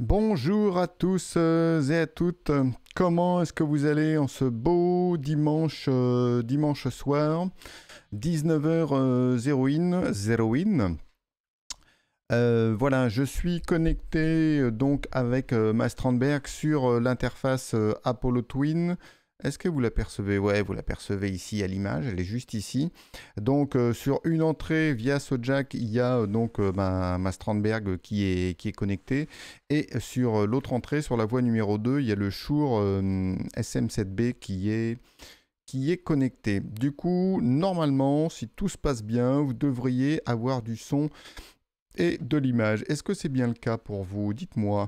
Bonjour à tous euh, et à toutes. Comment est-ce que vous allez en ce beau dimanche, euh, dimanche soir 19h01. Euh, voilà, je suis connecté donc avec Mastrandberg sur l'interface Apollo Twin est-ce que vous l'apercevez Ouais, vous l'apercevez ici à l'image, elle est juste ici. Donc euh, sur une entrée via ce il y a euh, donc euh, ben, ma, Strandberg qui est, qui est connectée. Et sur l'autre entrée, sur la voie numéro 2, il y a le Shure SM7B qui est qui est connecté. Du coup, normalement, si tout se passe bien, vous devriez avoir du son et de l'image. Est-ce que c'est bien le cas pour vous Dites-moi.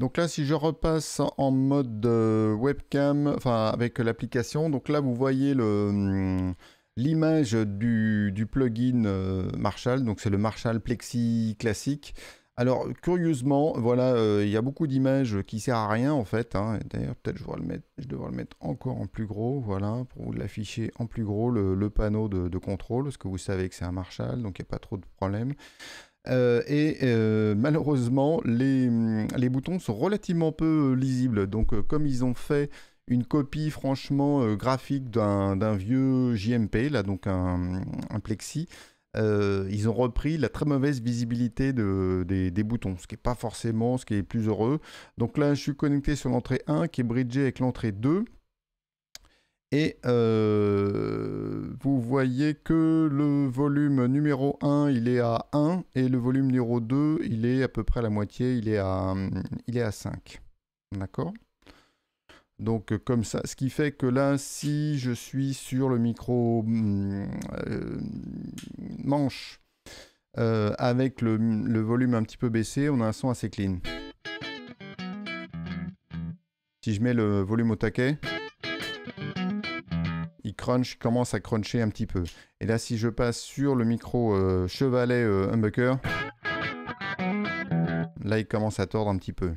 Donc là, si je repasse en mode euh, webcam, enfin avec l'application, donc là vous voyez hmm, l'image du, plugin euh, Marshall, donc c'est le Marshall Plexi classique. Alors curieusement, voilà, euh, il y a beaucoup d'images qui ne servent à rien en fait. Hein. D'ailleurs, peut-être je, devrais le mettre, je devrais le mettre encore en plus gros, voilà, pour vous l'afficher en plus gros le, panneau de, de, contrôle, parce que vous savez que c'est un Marshall, donc il n'y a pas trop de problème. Euh, et euh, malheureusement, mm, les, boutons sont relativement peu euh, lisibles. Donc, comme ils ont fait une copie franchement graphique d'un vieux JMP, là, donc un, plexi, ils ont repris la très mauvaise visibilité des, boutons, ce qui n'est pas forcément ce qui est plus heureux. Donc là, je suis connecté sur l'entrée 1 qui est bridgé avec l'entrée 2. Et euh, vous voyez que le volume numéro 1, il est à 1, et le volume numéro 2, il est à peu près à la moitié, il est à, 5. Hum, D'accord donc comme ça, ce qui fait que là, si je suis sur le micro hum, euh, manche euh, avec le, volume un petit peu baissé, on a un son assez clean. Si je mets le volume au taquet crunch, commence à cruncher un petit peu. Et là, si je passe sur le micro euh, chevalet euh, humbucker, là, il commence à tordre un petit peu.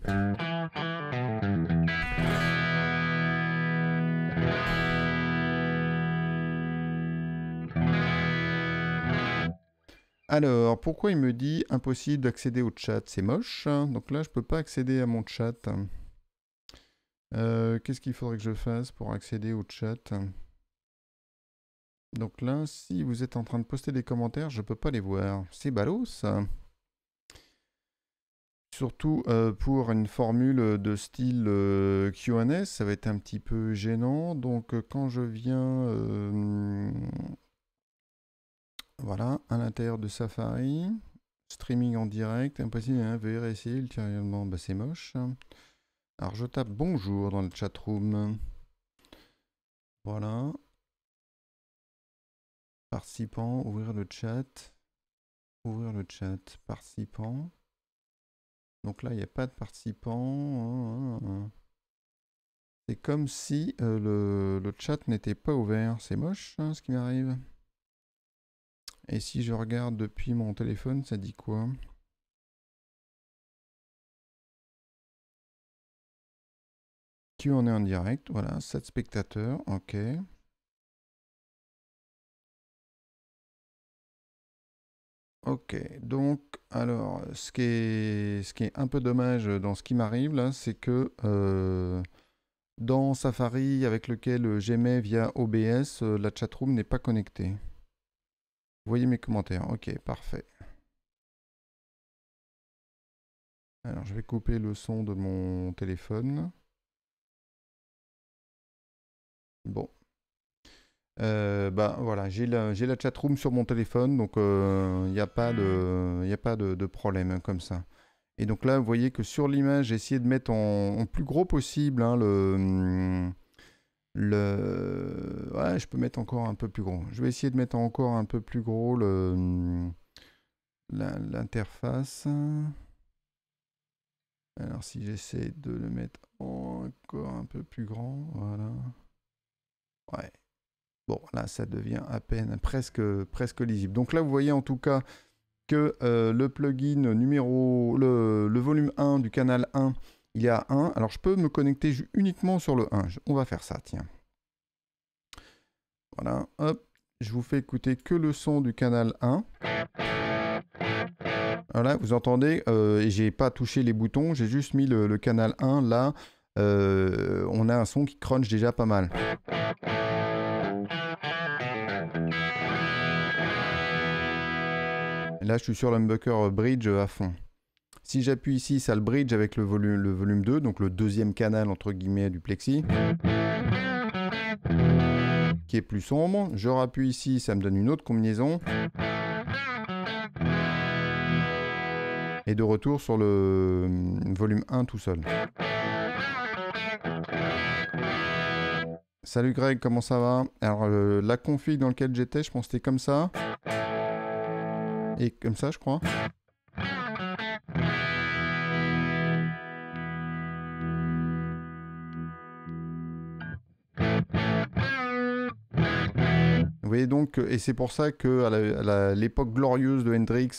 Alors, pourquoi il me dit impossible d'accéder au chat C'est moche. Hein. Donc là, je ne peux pas accéder à mon chat. Euh, qu'est-ce qu'il faudrait que je fasse pour accéder au chat donc là, si vous êtes en train de poster des commentaires, je ne peux pas les voir. C'est ballot ça. Surtout euh, pour une formule de style euh, ça va être un petit peu gênant. Donc euh, quand je viens, euh, voilà, à l'intérieur de Safari, streaming en direct, impossible, hein, veuillez réessayer ultérieurement, bah, c'est moche. Alors je tape bonjour dans le chat room. Voilà, participants, ouvrir le chat. Ouvrir le chat, participant. Donc là, il n'y a pas de participants, C'est comme si euh, le, chat n'était pas ouvert. C'est moche hein, ce qui m'arrive. Et si je regarde depuis mon téléphone, ça dit quoi Tu en es en direct, voilà, 7 spectateurs, ok. Ok, donc alors ce qui est, un peu dommage dans ce qui m'arrive là, c'est que euh, dans Safari avec lequel j'aimais via OBS, euh, la chatroom n'est pas connectée. Vous Voyez mes commentaires, ok, parfait. Alors je vais couper le son de mon téléphone. Bon, euh, bah, voilà, j'ai la, j'ai la chatroom sur mon téléphone, donc il n'y a pas, de, y a pas de, mm. problème hein, comme ça. Et donc là, vous voyez que sur l'image, j'ai essayé de mettre en, plus gros possible hein, le... Mm, le ouais, je peux mettre encore un peu plus gros. Je vais essayer de mettre encore un peu plus gros le mm, l'interface. Alors si j'essaie de le mettre encore un peu plus grand, voilà. Ouais, Bon, là, ça devient à peine presque, presque lisible. Donc là, vous voyez en tout cas que euh, le plugin numéro, le, volume 1 du canal 1, il y a 1. Alors, je peux me connecter uniquement sur le 1. on va faire ça, tiens. Voilà, hop. Je vous fais écouter que le son du canal 1. Voilà, vous entendez, euh, j'ai pas touché les boutons, j'ai juste mis le, canal 1 là. Euh, on a un son qui crunch déjà pas mal. là, je suis sur l'humbucker euh, bridge euh, à fond. Si j'appuie ici, ça le bridge avec le volume, le volume 2, donc le deuxième canal entre guillemets du plexi, qui est plus sombre. Je rappuie ici, ça me donne une autre combinaison. Et de retour sur le euh, volume 1 tout seul. Salut Greg, comment ça va Alors la config dans laquelle j'étais, je pense que c'était comme ça comme ça, je crois. Vous voyez donc, et c'est pour ça que à l'époque glorieuse de Hendrix,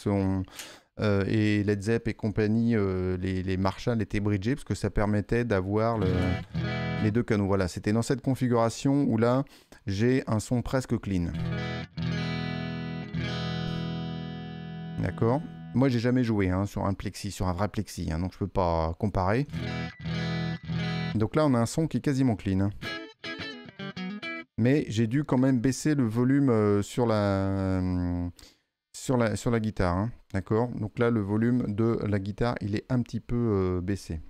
euh, et Led Zepp et compagnie, euh, les, les, Marshall étaient bridgés parce que ça permettait d'avoir les deux canaux. Voilà, c'était dans cette configuration où là, j'ai un son presque clean. D'accord Moi, j'ai jamais joué hein, sur un plexi, sur un vrai plexi, hein, donc je peux pas comparer. Donc là, on a un son qui est quasiment clean. Hein. Mais j'ai dû quand même baisser le volume euh, euh, sur, la, sur, sur la guitare. D'accord Donc là, le volume de la guitare, il est un petit peu euh, baissé.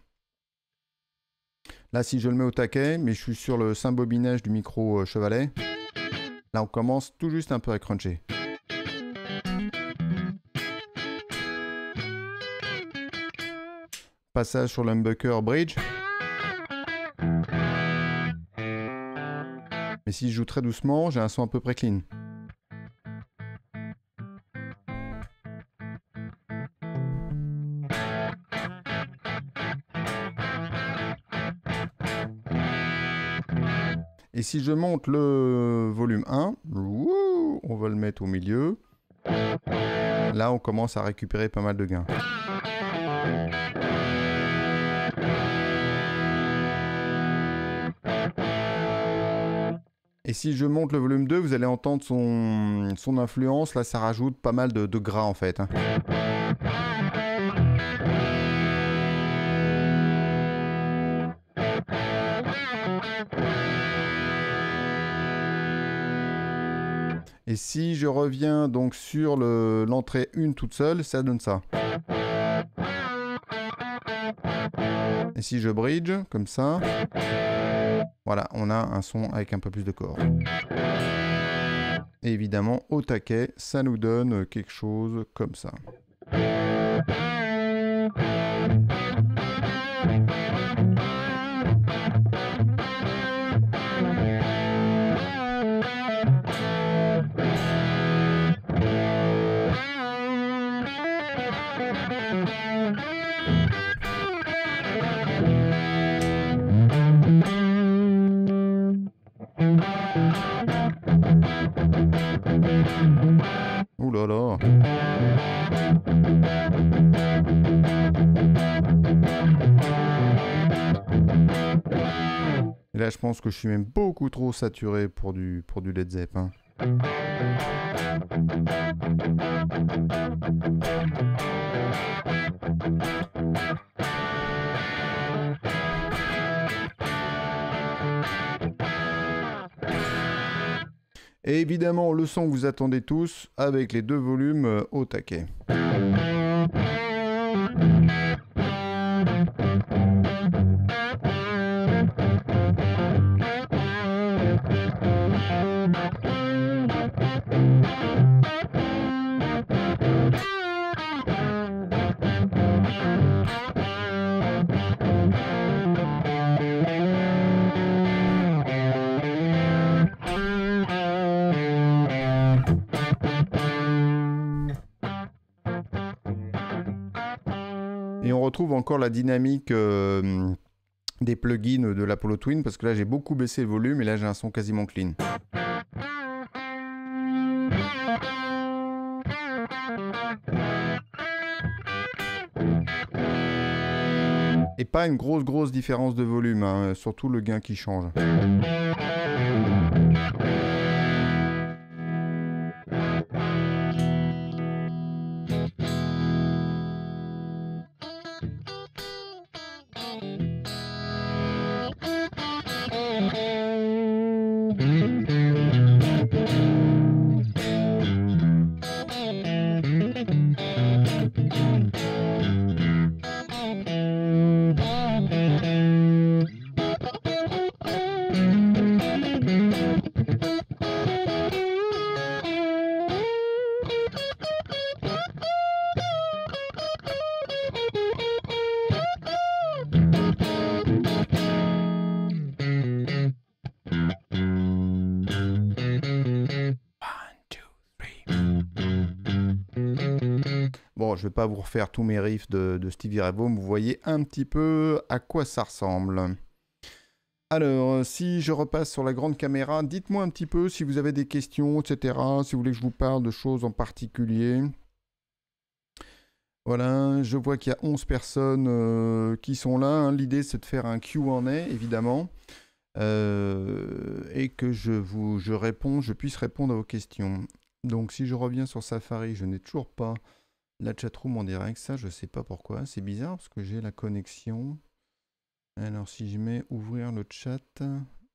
Là, si je le mets au taquet, mais je suis sur le symbobinage du micro chevalet, là, on commence tout juste un peu à cruncher. passage sur l'Humbucker Bridge. Mais si je joue très doucement, j'ai un son à peu près clean. Et si je monte le volume 1, on va le mettre au milieu. Là, on commence à récupérer pas mal de gains. Et si je monte le volume 2, vous allez entendre son, influence. Là, ça rajoute pas mal de, gras en fait. Hein. Et si je reviens donc sur l'entrée 1 toute seule, ça donne ça. Et si je bridge, comme ça. Voilà, on a un son avec un peu plus de corps. Et évidemment, au taquet, ça nous donne quelque chose comme ça. pense que je suis même beaucoup trop saturé pour du, pour du Led Zepp. Et évidemment, le son que vous attendez tous avec les deux volumes euh, au taquet. encore la dynamique euh, des plugins de l'Apollo Twin, parce que là j'ai beaucoup baissé le volume et là j'ai un son quasiment clean. Et pas une grosse grosse différence de volume, hein, surtout le gain qui change. je ne vais pas vous refaire tous mes riffs de, Stevie Ray Vaughan, vous voyez un petit peu à quoi ça ressemble. Alors, euh, si je repasse sur la grande caméra, dites-moi un petit peu si vous avez des questions, etc. Si vous voulez que je vous parle de choses en particulier. Voilà, je vois qu'il y a 11 personnes euh, qui sont là. Hein. L'idée, c'est de faire un Q&A, évidemment. Euh, et que je, vous, je, réponds, je puisse répondre à vos questions. Donc, si je reviens sur Safari, je n'ai toujours pas la chatroom en direct, ça je sais pas pourquoi. C'est bizarre parce que j'ai la connexion. Alors si je mets ouvrir le chat.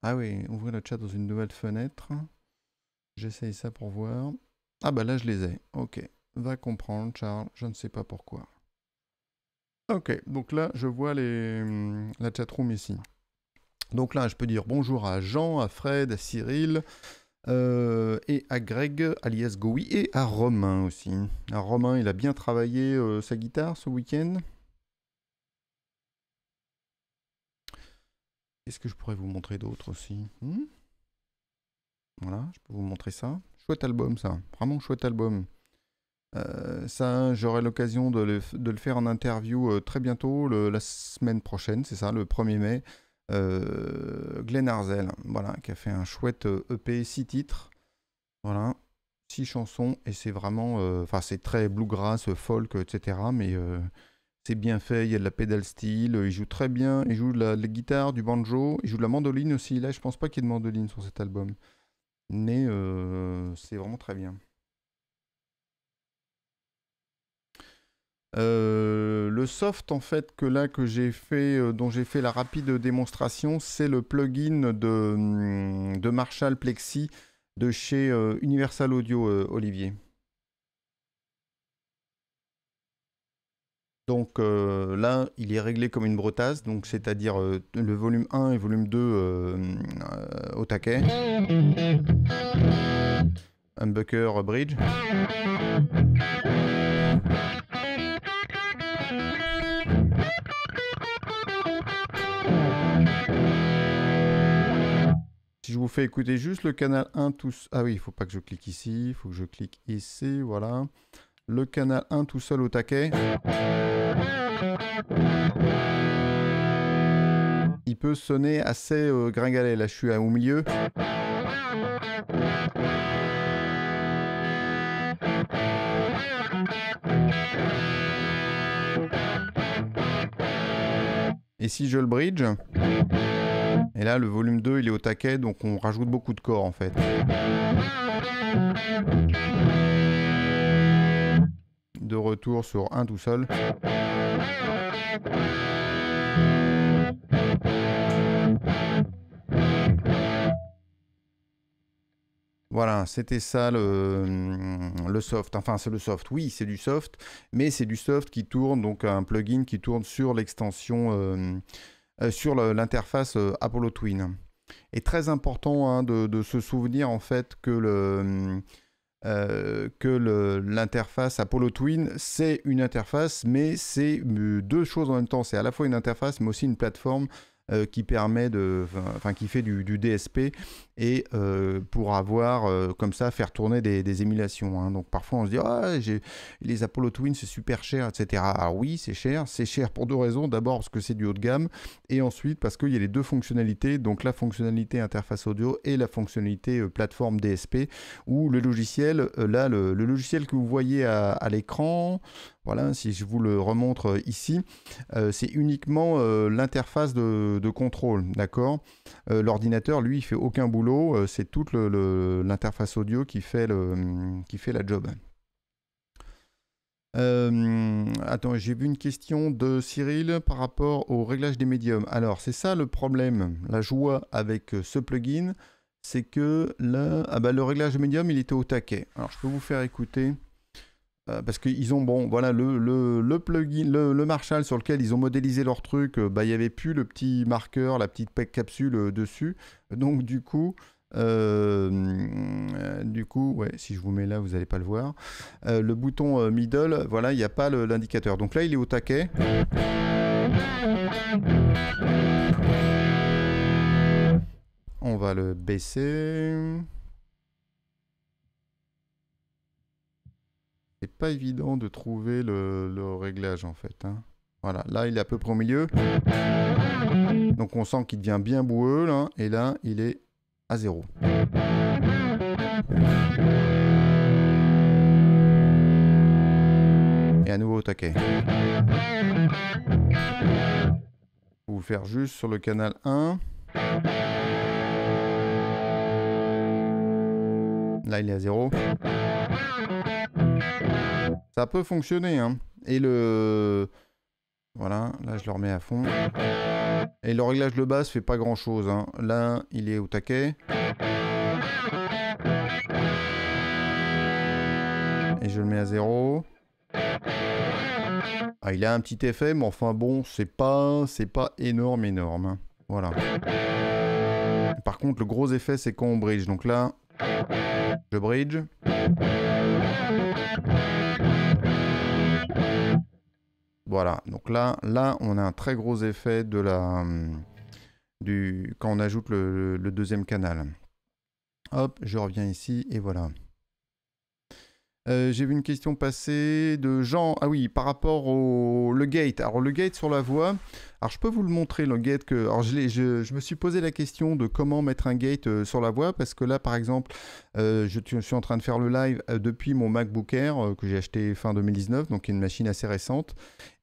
Ah oui, ouvrir le chat dans une nouvelle fenêtre. J'essaye ça pour voir. Ah bah là je les ai. Ok. Va comprendre Charles, je ne sais pas pourquoi. Ok, donc là je vois les... Hum, la chatroom ici. Donc là je peux dire bonjour à Jean, à Fred, à Cyril, euh, et à Greg, alias Gowi, et à Romain aussi. Romain, il a bien travaillé euh, sa guitare ce week-end. est ce que je pourrais vous montrer d'autres aussi hmm Voilà, je peux vous montrer ça. Chouette album ça, vraiment chouette album. Euh, ça, j'aurai l'occasion de, le faire en interview très bientôt, la semaine prochaine, c'est ça, le 1er mai. Euh, Glenn Arzel, voilà, qui a fait un chouette EP, euh, e 6 titres. Voilà, 6 chansons, et c'est vraiment. Euh, enfin, c'est très bluegrass, folk, etc. Mais c'est bien fait, il y a de la pédale style, il joue très bien, il joue de la, guitare, du banjo, il joue de la mandoline aussi. Là, je pense pas qu'il y ait de mandoline sur cet album. Mais c'est vraiment très bien. Euh, soft en fait que là que j'ai fait, euh, dont j'ai fait la rapide démonstration, c'est le plugin de, mm, de Marshall Plexi de chez euh, Universal Audio, euh, Olivier. Donc là, il est réglé comme une brotasse, donc c'est-à-dire le volume 1 et volume 2 au taquet. bucker bridge. Si je vous fais écouter juste le canal 1 tout... Ah oui, il faut pas que je clique ici, il faut que je clique ici, voilà. Le canal 1 tout seul au taquet. Il peut sonner assez gringalé. Euh, gringalet. Là, je suis au milieu. Et si je le bridge... Et là, le volume 2, il est au taquet, donc on rajoute beaucoup de corps en fait. De retour sur un tout seul. Voilà, c'était ça le, le, soft. Enfin, c'est le soft. Oui, c'est du soft, mais c'est du soft qui tourne, donc un plugin qui tourne sur l'extension. Euh, euh, sur l'interface euh, Apollo Twin. Et très important hein, de, se souvenir en fait que euh, que l'interface Apollo Twin, c'est une interface, mais c'est deux choses en même temps. C'est à la fois une interface, mais aussi une plateforme euh, qui permet de, enfin qui fait du, DSP et euh, pour avoir euh, comme ça faire tourner des, émulations. Hein. Donc parfois on se dit ah les Apollo Twin c'est super cher etc. Alors oui c'est cher, c'est cher pour deux raisons. D'abord parce que c'est du haut de gamme et ensuite parce qu'il y a les deux fonctionnalités, donc la fonctionnalité interface audio et la fonctionnalité plateforme DSP où le logiciel là le, logiciel que vous voyez à l'écran voilà, si je vous le remontre euh, ici, euh, c'est uniquement euh, l'interface de, contrôle, d'accord L'ordinateur, lui, il fait aucun boulot, c'est toute l'interface audio qui fait, la job. attends, j'ai vu une question de Cyril par rapport au réglage des médiums. Alors, c'est ça le problème, la joie avec ce plugin, c'est que ah bah, le réglage médium, il était au taquet. Alors, je peux vous faire écouter. Euh, parce qu'ils ont, bon, voilà, le, le, plugin, le, Marshall sur lequel ils ont modélisé leur truc, euh, bah, il n'y avait plus le petit marqueur, la petite capsule euh, dessus. Donc, du coup, du coup, ouais, si je vous mets là, vous n'allez pas le voir. le bouton middle, voilà, il n'y a pas l'indicateur. Donc là, il est au taquet. On va le baisser. c'est pas évident de trouver le, réglage en fait. Hein. Voilà, là il est à peu près au milieu. Donc on sent qu'il devient bien boueux là, et là il est à zéro. Et à nouveau au taquet. Vous faire juste sur le canal 1. Là il est à zéro. Ça peut fonctionner. Hein. Et le... Voilà, là je le remets à fond. Et le réglage de basse fait pas grand chose. Hein. Là, il est au taquet. Et je le mets à zéro. Ah, il a un petit effet, mais enfin bon, c'est pas, c'est pas énorme, énorme. Hein. Voilà. Par contre, le gros effet, c'est quand on bridge. Donc là... Je bridge. Voilà, donc là, là, on a un très gros effet de la, hum, du, quand on ajoute le, le deuxième canal. Hop, je reviens ici et voilà. Euh, j'ai vu une question passer de Jean. Ah oui, par rapport au le gate. Alors le gate sur la voix. Alors je peux vous le montrer le gate que. Alors je, je, me suis posé la question de comment mettre un gate euh, sur la voix. parce que là par exemple, euh, je, je, suis en train de faire le live depuis mon MacBook Air que j'ai acheté fin 2019, donc une machine assez récente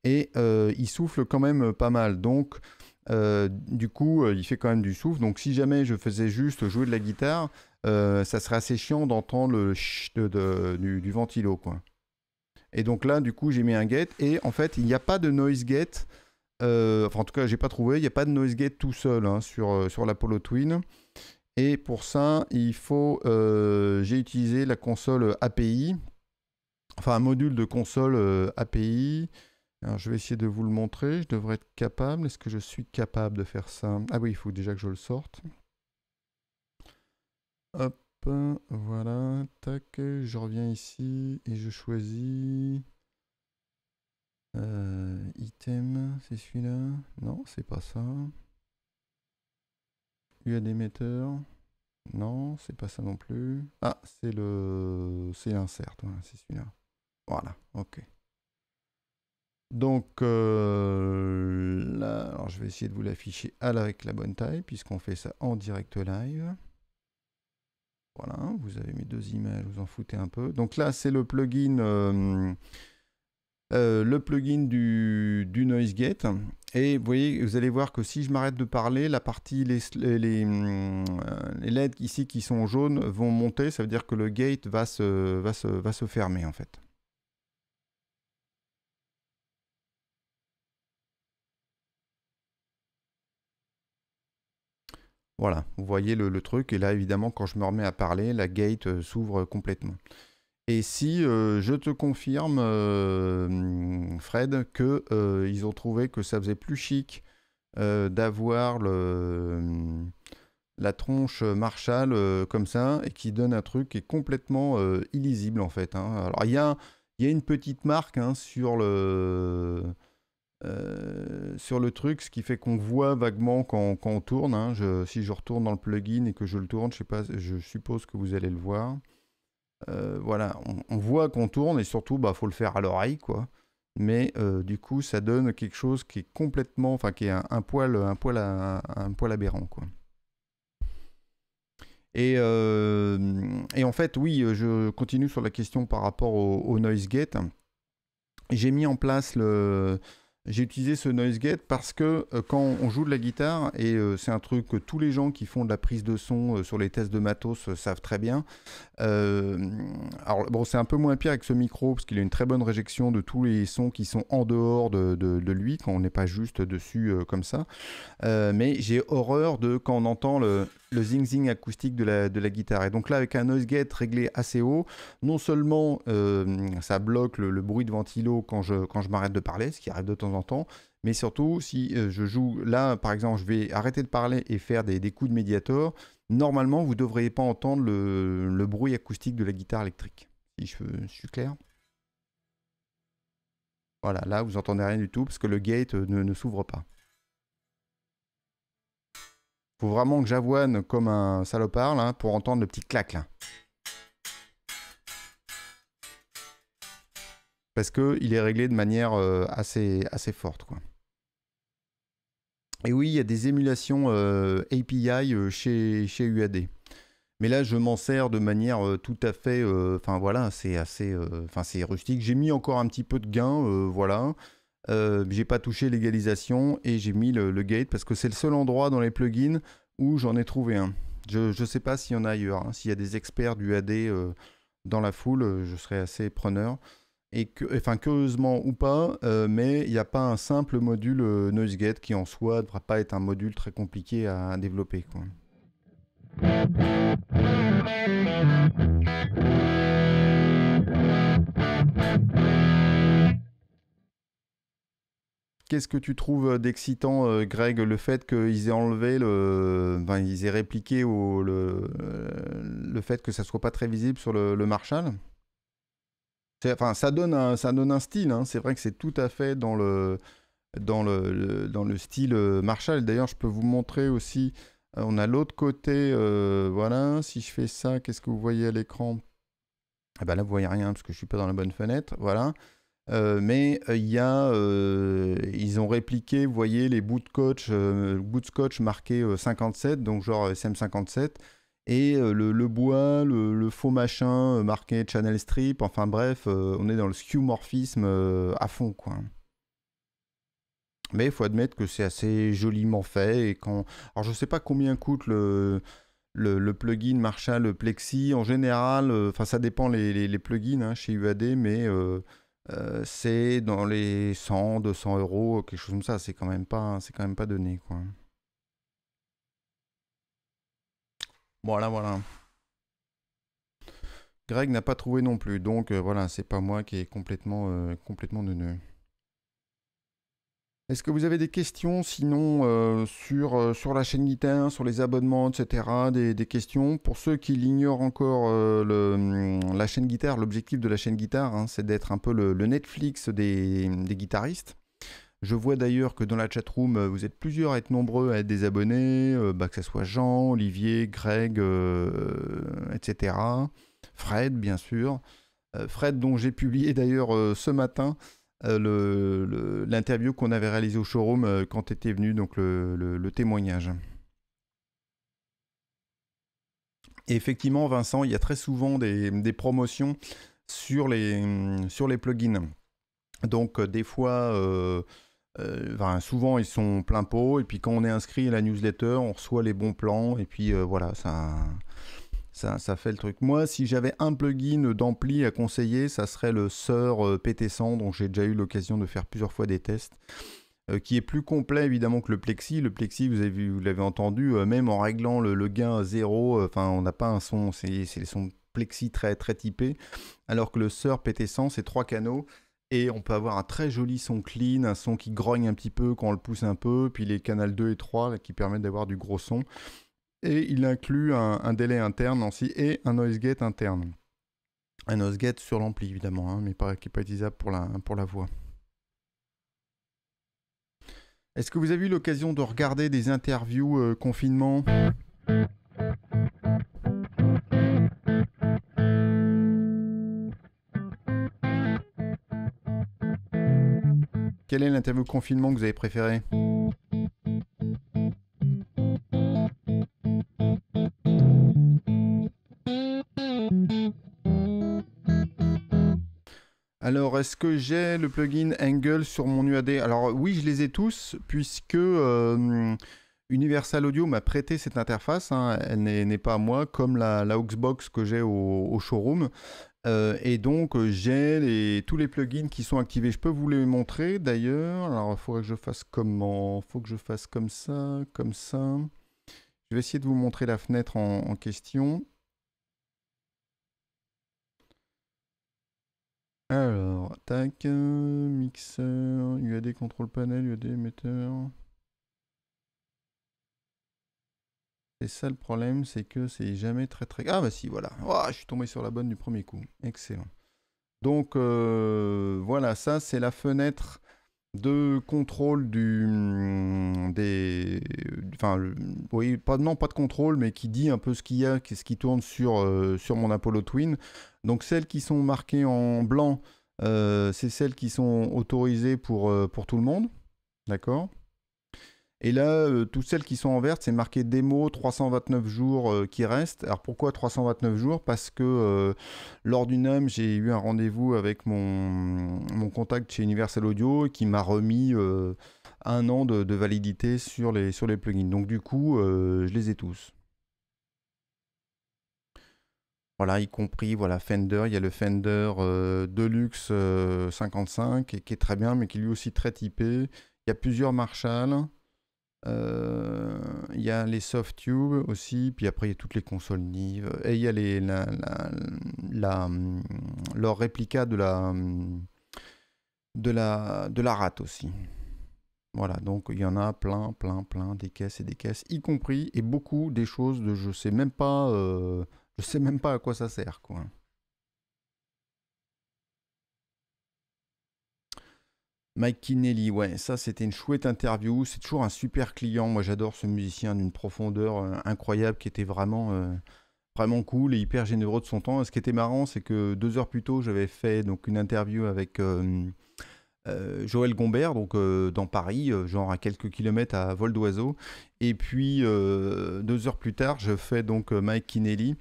et il souffle quand même pas mal. Donc du coup, il fait quand même du souffle. Donc si jamais je faisais juste jouer de la guitare euh, ça serait assez chiant d'entendre le ch de, du, ventilo, quoi. Et donc là, du coup, j'ai mis un get et en fait, il n'y a pas de noise gate. Euh, enfin, en tout cas, j'ai pas trouvé. Il n'y a pas de noise gate tout seul hein, sur, euh, sur l'Apollo Twin. Et pour ça, il faut. j'ai utilisé la console API. Enfin, un module de console API. Alors, je vais essayer de vous le montrer. Je devrais être capable. Est-ce que je suis capable de faire ça Ah oui, il faut déjà que je le sorte. Hop, voilà, tac, je reviens ici et je choisis... Euh, item, c'est celui-là Non, c'est pas ça. UAD meter. Non, c'est pas ça non plus. Ah, c'est le... C'est l'insert, hein, c'est celui-là. Voilà, ok. Donc, euh, là, alors je vais essayer de vous l'afficher avec la bonne taille, puisqu'on fait ça en direct live. Voilà, vous avez mes deux emails, vous en foutez un peu. Donc là, c'est le plugin, euh, euh, le plugin du, du noise gate. Et vous voyez, vous allez voir que si je m'arrête de parler, la partie, les, euh, les, LED ici qui sont jaunes vont monter. Ça veut dire que le gate va se, va se, va se fermer en fait. Voilà, vous voyez le, truc. Et là, évidemment, quand je me remets à parler, la gate euh, s'ouvre complètement. Et si euh, je te confirme, euh, Fred, que ils ont trouvé que ça faisait plus chic d'avoir le la tronche Marshall comme ça et qui donne un truc qui est complètement illisible en fait. Hein. Alors il y a, y a, une petite marque hein, sur le euh, sur le truc, ce qui fait qu'on voit vaguement quand, on tourne. Hein, si je retourne dans le plugin et que je le tourne, je, sais pas, je suppose que vous allez le voir. Euh, voilà, on, voit qu'on tourne et surtout, il bah, faut le faire à l'oreille, quoi. Mais euh, du coup, ça donne quelque chose qui est complètement, enfin, qui est un, poil, un poil, un poil aberrant, quoi. Et, en fait, oui, je continue sur la question par rapport au noise gate. J'ai mis en place le, j'ai utilisé ce noise gate parce que euh, quand on joue de la guitare, et euh, c'est un truc que tous les gens qui font de la prise de son euh, sur les tests de matos savent très bien. alors bon, c'est un peu moins pire avec ce micro parce qu'il a une très bonne réjection de tous les sons qui sont en dehors de, de lui quand on n'est pas juste dessus comme ça. mais j'ai horreur de quand on entend le le zing-zing acoustique de la, de la guitare. Et donc là, avec un noise gate réglé assez haut, non seulement euh, ça bloque le, bruit de ventilo quand je, quand je m'arrête de parler, ce qui arrive de temps en temps, mais surtout, si euh, je joue là, par exemple, je vais arrêter de parler et faire des, coups de médiator, normalement, vous ne devriez pas entendre le, bruit acoustique de la guitare électrique. Si je, suis clair. Voilà, là, vous n'entendez rien du tout parce que le gate euh, ne, ne s'ouvre pas. Faut vraiment que j'avoine comme un salopard là, pour entendre le petit clac là. Parce qu'il est réglé de manière euh, assez, assez forte. Quoi. Et oui, il y a des émulations euh, API euh, chez, chez UAD. Mais là, je m'en sers de manière tout à fait. Enfin voilà, c'est assez. Enfin, c'est rustique. J'ai mis encore un petit peu de gain, voilà. Euh, j'ai pas touché l'égalisation et j'ai mis le, gate parce que c'est le seul endroit dans les plugins où j'en ai trouvé un. Je ne sais pas s'il y en a ailleurs. Hein. S'il y a des experts du AD euh, dans la foule, euh, je serais assez preneur. Et que, enfin, curieusement ou pas, mais il n'y a pas un simple module noise gate qui en soi ne devra pas être un module très compliqué à, développer. Quoi. Qu'est-ce que tu trouves euh, d'excitant, euh, Greg, le fait qu'ils aient enlevé le, enfin, ils aient répliqué au, le, euh, le fait que ça ne soit pas très visible sur le, Marshall Enfin, ça donne un, ça donne un style. Hein. C'est vrai que c'est tout à fait dans le, dans le, dans le style Marshall. D'ailleurs, je peux vous montrer aussi. On a l'autre côté. voilà. Si je fais ça, qu'est-ce que vous voyez à l'écran Eh ben là, vous ne voyez rien parce que je ne suis pas dans la bonne fenêtre. Voilà. Euh, mais euh, il y a, euh, ils ont répliqué, vous voyez, les bouts de, coach, scotch marqués 57, donc genre SM57, et le, le, bois, le, faux machin marqué Channel Strip, enfin bref, on est dans le skeuomorphisme à fond, quoi. Mais il faut admettre que c'est assez joliment fait, et quand... Alors je sais pas combien coûte le... Le, le, plugin Marshall Plexi, en général, enfin ça dépend les, les, plugins hein, chez UAD, mais euh, c'est dans les 100, 200 euros, quelque chose comme ça. C'est quand même pas, c'est quand même pas donné, quoi. Voilà, voilà. Greg n'a pas trouvé non plus, donc euh, voilà, c'est pas moi qui est complètement, euh, complètement donné. Est-ce que vous avez des questions sinon euh, sur, euh, sur la chaîne guitare, sur les abonnements, etc. Des, questions Pour ceux qui l'ignorent encore, euh, la chaîne guitare, l'objectif de la chaîne guitare, hein, c'est d'être un peu le, Netflix des, guitaristes. Je vois d'ailleurs que dans la chatroom, vous êtes plusieurs à être nombreux à être des abonnés, bah, que ce soit Jean, Olivier, Greg, etc. Fred, bien sûr. Fred, dont j'ai publié d'ailleurs ce matin euh, l'interview qu'on avait réalisée au showroom euh, quand était venu, donc le, témoignage. effectivement, Vincent, il y a très souvent des, promotions sur les, hum, sur les plugins. Donc euh, des fois, souvent ils sont plein pot, et puis quand on est inscrit à la newsletter, on reçoit les bons plans, et puis voilà, ça ça, fait le truc. Moi, si j'avais un plugin d'ampli à conseiller, ça serait le Sur euh, PT100, dont j'ai déjà eu l'occasion de faire plusieurs fois des tests, euh, qui est plus complet évidemment que le Plexi. Le Plexi, vous l'avez vous entendu, euh, même en réglant le, gain à zéro, enfin, on n'a pas un son, c'est les sons Plexi très, très typé, alors que le Sur PT100, c'est trois canaux. Et on peut avoir un très joli son clean, un son qui grogne un petit peu quand on le pousse un peu, puis les canaux 2 et 3 qui permettent d'avoir du gros son et il inclut un, délai interne aussi et un noise gate interne. Un noise gate sur l'ampli évidemment, hein, mais qui n'est pas utilisable pour la, voix. Est-ce que vous avez eu l'occasion de regarder des interviews euh, confinement Quelle est l'interview confinement que vous avez préférée Alors, est-ce que j'ai le plugin Angle sur mon UAD Alors oui, je les ai tous, puisque euh, Universal Audio m'a prêté cette interface. Hein. Elle n'est pas à moi, comme la, Xbox que j'ai au, showroom. Euh, et donc, j'ai tous les plugins qui sont activés. Je peux vous les montrer d'ailleurs. Alors, il faudrait que je fasse comment faut que je fasse comme ça, comme ça. Je vais essayer de vous montrer la fenêtre en question. Alors, tac, euh, mixeur, UAD contrôle panel, UAD émetteur. C'est ça le problème, c'est que c'est jamais très très... Ah bah si, voilà. Oh, je suis tombé sur la bonne du premier coup. Excellent. Donc euh, voilà, ça c'est la fenêtre de contrôle du... Hum, des... Enfin, oui, pas, non pas de contrôle, mais qui dit un peu ce qu'il y a, ce qui tourne sur, euh, sur mon Apollo Twin. Donc celles qui sont marquées en blanc, euh, c'est celles qui sont autorisées pour, euh, pour tout le monde. D'accord Et là, euh, toutes celles qui sont en vert, c'est marqué démo 329 jours qui restent. Alors pourquoi 329 jours Parce que lors d'une âme, j'ai eu un rendez-vous avec mon, contact chez Universal Audio qui m'a remis un an de, de, validité sur les, sur les plugins. Donc du coup, je les ai tous. Voilà, y compris voilà Fender, il y a le Fender euh, Deluxe 55 euh, qui est très bien, mais qui est lui aussi très typé. Il y a plusieurs Marshall. Euh, il y a les Soft Tube aussi, puis après il y a toutes les consoles Nive, et il y a les, la, la, hum, leur réplica de la, hum, de, la, de la rate aussi. Voilà, donc il y en a plein, plein, plein, des caisses et des caisses, y compris, et beaucoup des choses de je sais même pas je sais même pas à quoi ça sert, quoi. Mike Kinelli, ouais, ça c'était une chouette interview. C'est toujours un super client. Moi j'adore ce musicien d'une profondeur euh, incroyable qui était vraiment, euh, vraiment cool et hyper généreux de son temps. ce qui était marrant, c'est que deux heures plus tôt, j'avais fait donc une interview avec euh, euh, Joël Gombert, donc euh, dans Paris, euh, genre à quelques kilomètres à vol d'oiseau. Et puis deux heures plus tard, je fais donc Mike Kinelli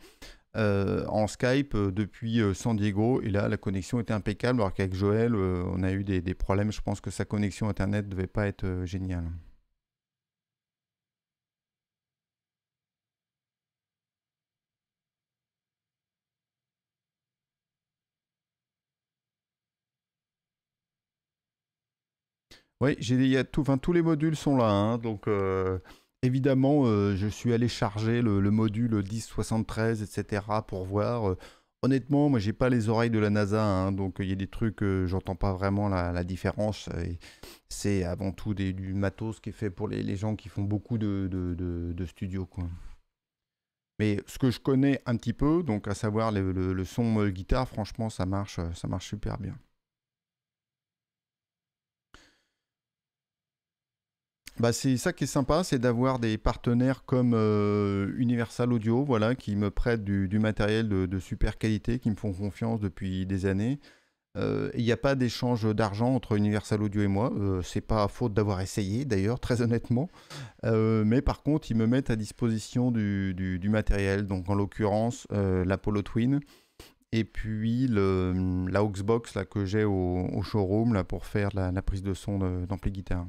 en Skype depuis San Diego. Et là, la connexion était impeccable. Alors qu'avec Joël, on a eu des, des, problèmes. Je pense que sa connexion internet devait pas être géniale. Oui, j'ai, tout, tous les modules sont là. Hein, donc, euh, évidemment, euh, je suis allé charger le, module 1073, etc. pour voir. Euh, honnêtement, moi, j'ai pas les oreilles de la NASA. Hein, donc, il y a des trucs, j'entends pas vraiment la, différence. c'est avant tout du matos qui est fait pour les, gens qui font beaucoup de, studios. Quoi. Mais ce que je connais un petit peu, donc à savoir le, le son guitare, franchement, ça marche, ça marche super bien. Bah, c'est ça qui est sympa, c'est d'avoir des partenaires comme euh, Universal Audio, voilà, qui me prêtent du, matériel de, super qualité, qui me font confiance depuis des années. Euh, il n'y a pas d'échange d'argent entre Universal Audio et moi. Euh, c'est pas à faute d'avoir essayé, d'ailleurs, très honnêtement. mais par contre, ils me mettent à disposition du, matériel. Donc, en l'occurrence, l'Apollo Twin et puis la auxbox que j'ai au, showroom là, pour faire la prise de son d'ampli guitare.